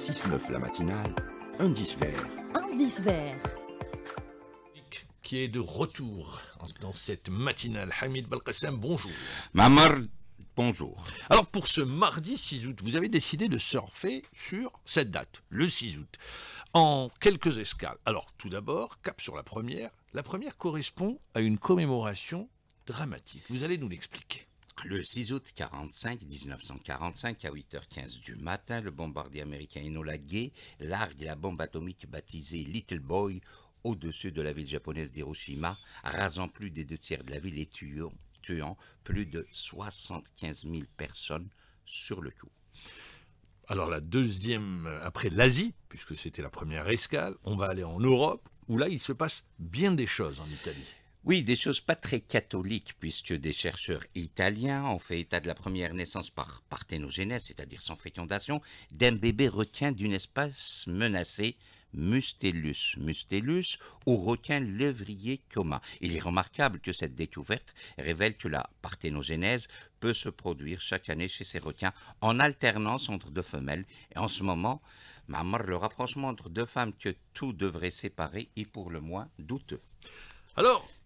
6-9 la matinale, indice vert. Indice vert. Qui est de retour dans cette matinale. Hamid Balkassem, bonjour. Mamar, bonjour. Alors pour ce mardi 6 août, vous avez décidé de surfer sur cette date, le 6 août, en quelques escales. Alors tout d'abord, cap sur la première. La première correspond à une commémoration dramatique. Vous allez nous l'expliquer. Le 6 août 45, 1945, à 8h15 du matin, le bombardier américain Enola Gay largue la bombe atomique baptisée Little Boy au-dessus de la ville japonaise d'Hiroshima, rasant plus des deux tiers de la ville et tuant, tuant plus de 75 000 personnes sur le coup. Alors la deuxième, euh, après l'Asie, puisque c'était la première escale, on va aller en Europe, où là il se passe bien des choses en Italie. Oui, des choses pas très catholiques, puisque des chercheurs italiens ont fait état de la première naissance par parthénogenèse, c'est-à-dire sans fécondation, d'un bébé requin d'une espèce menacée, Mustellus mustellus ou requin lévrier coma. Il est remarquable que cette découverte révèle que la parthénogenèse peut se produire chaque année chez ces requins en alternance entre deux femelles. Et en ce moment, le rapprochement entre deux femmes que tout devrait séparer est pour le moins douteux. Alors,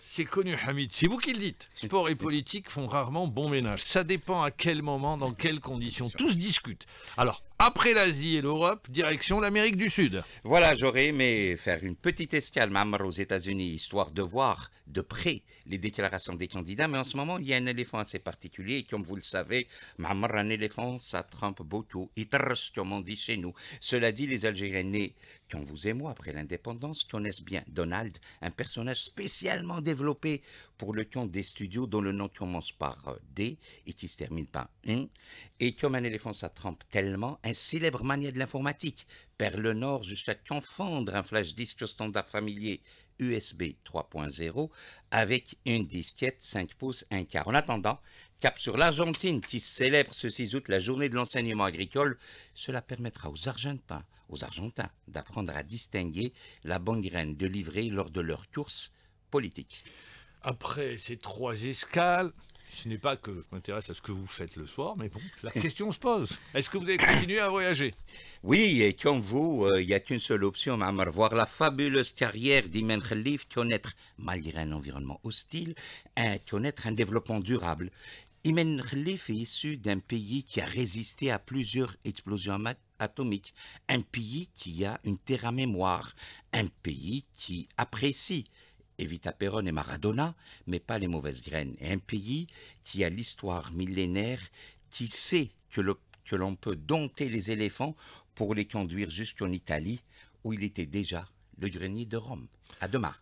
C'est connu, Hamid. C'est vous qui le dites. Sport et politique font rarement bon ménage. Ça dépend à quel moment, dans quelles conditions. Tout se discute. Alors, après l'Asie et l'Europe, direction l'Amérique du Sud. Voilà, j'aurais aimé faire une petite escale, Mamar, aux États-Unis, histoire de voir de près les déclarations des candidats. Mais en ce moment, il y a un éléphant assez particulier. Et comme vous le savez, Mamar, un éléphant, ça trempe beaucoup. Et comme on dit chez nous. Cela dit, les Algériens qui ont vous et moi, après l'indépendance, connaissent bien Donald, un personnage spécialement développé pour le compte des studios dont le nom commence par euh, D et qui se termine par 1. Et comme un éléphant, ça trempe tellement, un célèbre mania de l'informatique perd le nord jusqu'à confondre un flash disque standard familier USB 3.0 avec une disquette 5 pouces 1 quart. En attendant, cap sur l'Argentine qui célèbre ce 6 août la journée de l'enseignement agricole. Cela permettra aux Argentins, aux Argentins d'apprendre à distinguer la bonne graine de livrée lors de leur course politique. Après ces trois escales, ce n'est pas que je m'intéresse à ce que vous faites le soir, mais bon, la question se pose. Est-ce que vous allez continuer à voyager Oui, et comme vous, euh, il y n'y a qu'une seule option, Mamar, voir la fabuleuse carrière d'Imen Khalif, connaître, malgré un environnement hostile, connaître un développement durable. Imen Khalif est issu d'un pays qui a résisté à plusieurs explosions atomiques, un pays qui a une terre à mémoire, un pays qui apprécie Evita Peron et Maradona, mais pas les mauvaises graines. Et un pays qui a l'histoire millénaire, qui sait que que l'on peut dompter les éléphants pour les conduire jusqu'en Italie, où il était déjà le grenier de Rome. À demain.